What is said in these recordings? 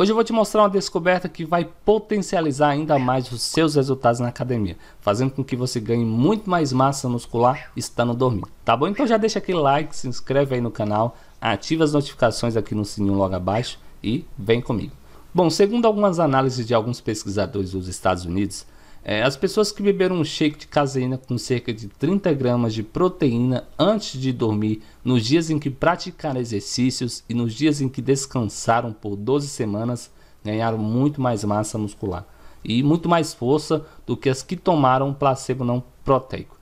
Hoje eu vou te mostrar uma descoberta que vai potencializar ainda mais os seus resultados na academia, fazendo com que você ganhe muito mais massa muscular estando dormindo. Tá bom? Então já deixa aquele like, se inscreve aí no canal, ativa as notificações aqui no sininho logo abaixo e vem comigo. Bom, segundo algumas análises de alguns pesquisadores dos Estados Unidos, é, as pessoas que beberam um shake de caseína com cerca de 30 gramas de proteína antes de dormir, nos dias em que praticaram exercícios e nos dias em que descansaram por 12 semanas, ganharam muito mais massa muscular e muito mais força do que as que tomaram um placebo não proteico.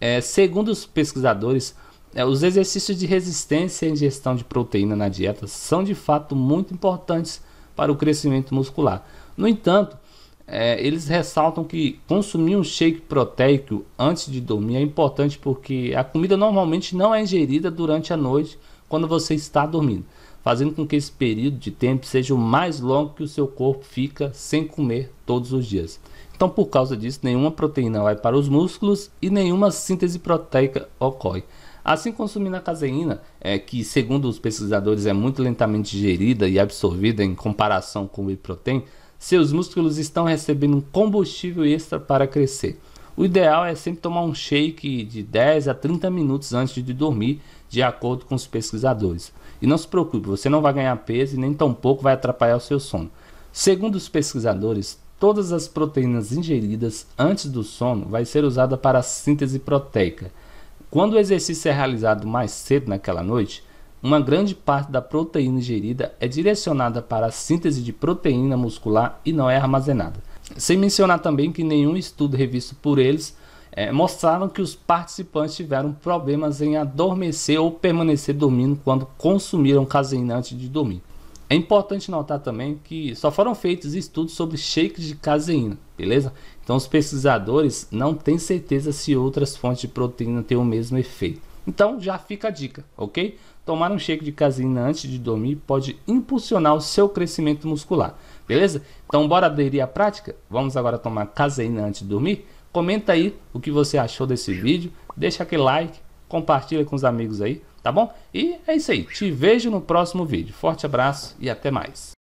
É, segundo os pesquisadores, é, os exercícios de resistência à ingestão de proteína na dieta são de fato muito importantes para o crescimento muscular. No entanto, é, eles ressaltam que consumir um shake proteico antes de dormir é importante porque a comida normalmente não é ingerida durante a noite quando você está dormindo, fazendo com que esse período de tempo seja o mais longo que o seu corpo fica sem comer todos os dias. Então, por causa disso, nenhuma proteína vai para os músculos e nenhuma síntese proteica ocorre. Assim, consumindo a caseína, é, que segundo os pesquisadores é muito lentamente digerida e absorvida em comparação com o whey protein, seus músculos estão recebendo um combustível extra para crescer. O ideal é sempre tomar um shake de 10 a 30 minutos antes de dormir, de acordo com os pesquisadores. E não se preocupe, você não vai ganhar peso e nem tampouco vai atrapalhar o seu sono. Segundo os pesquisadores, todas as proteínas ingeridas antes do sono vai ser usada para a síntese proteica. Quando o exercício é realizado mais cedo naquela noite, uma grande parte da proteína ingerida é direcionada para a síntese de proteína muscular e não é armazenada. Sem mencionar também que nenhum estudo revisto por eles é, mostraram que os participantes tiveram problemas em adormecer ou permanecer dormindo quando consumiram caseína antes de dormir. É importante notar também que só foram feitos estudos sobre shakes de caseína, beleza? Então os pesquisadores não têm certeza se outras fontes de proteína têm o mesmo efeito. Então já fica a dica, ok? Tomar um shake de caseína antes de dormir pode impulsionar o seu crescimento muscular, beleza? Então bora aderir à prática? Vamos agora tomar caseína antes de dormir? Comenta aí o que você achou desse vídeo, deixa aquele like, compartilha com os amigos aí, tá bom? E é isso aí, te vejo no próximo vídeo. Forte abraço e até mais.